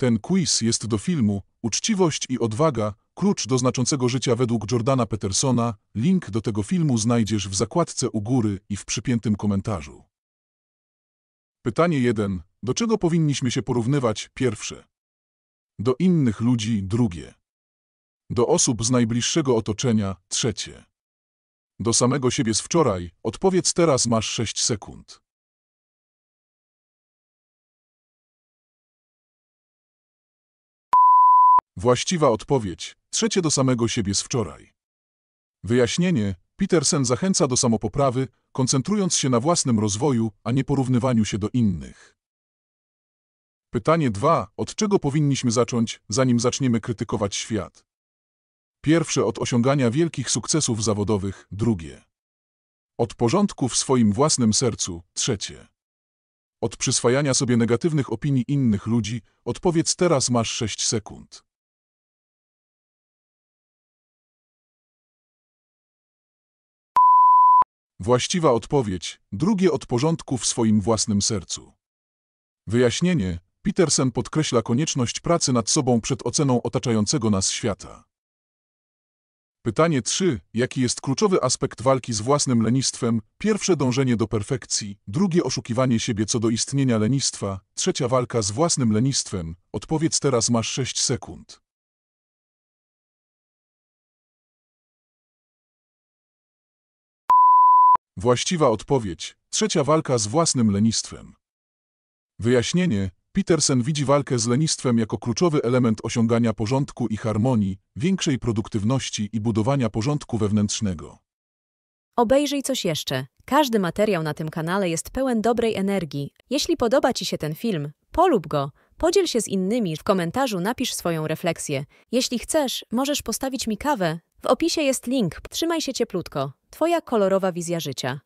Ten quiz jest do filmu Uczciwość i odwaga – klucz do znaczącego życia według Jordana Petersona. Link do tego filmu znajdziesz w zakładce u góry i w przypiętym komentarzu. Pytanie 1. Do czego powinniśmy się porównywać? Pierwsze. Do innych ludzi? Drugie. Do osób z najbliższego otoczenia? Trzecie. Do samego siebie z wczoraj? Odpowiedz teraz, masz 6 sekund. Właściwa odpowiedź. Trzecie do samego siebie z wczoraj. Wyjaśnienie. Petersen zachęca do samopoprawy, koncentrując się na własnym rozwoju, a nie porównywaniu się do innych. Pytanie 2. Od czego powinniśmy zacząć, zanim zaczniemy krytykować świat? Pierwsze od osiągania wielkich sukcesów zawodowych, drugie. Od porządku w swoim własnym sercu, trzecie. Od przyswajania sobie negatywnych opinii innych ludzi, odpowiedz teraz masz 6 sekund. Właściwa odpowiedź, drugie od porządku w swoim własnym sercu. Wyjaśnienie, Petersen podkreśla konieczność pracy nad sobą przed oceną otaczającego nas świata. Pytanie 3. Jaki jest kluczowy aspekt walki z własnym lenistwem? Pierwsze dążenie do perfekcji, drugie oszukiwanie siebie co do istnienia lenistwa, trzecia walka z własnym lenistwem. Odpowiedz teraz masz 6 sekund. Właściwa odpowiedź. Trzecia walka z własnym lenistwem. Wyjaśnienie. Petersen widzi walkę z lenistwem jako kluczowy element osiągania porządku i harmonii, większej produktywności i budowania porządku wewnętrznego. Obejrzyj coś jeszcze. Każdy materiał na tym kanale jest pełen dobrej energii. Jeśli podoba Ci się ten film, polub go. Podziel się z innymi, w komentarzu napisz swoją refleksję. Jeśli chcesz, możesz postawić mi kawę, w opisie jest link Trzymaj się cieplutko. Twoja kolorowa wizja życia.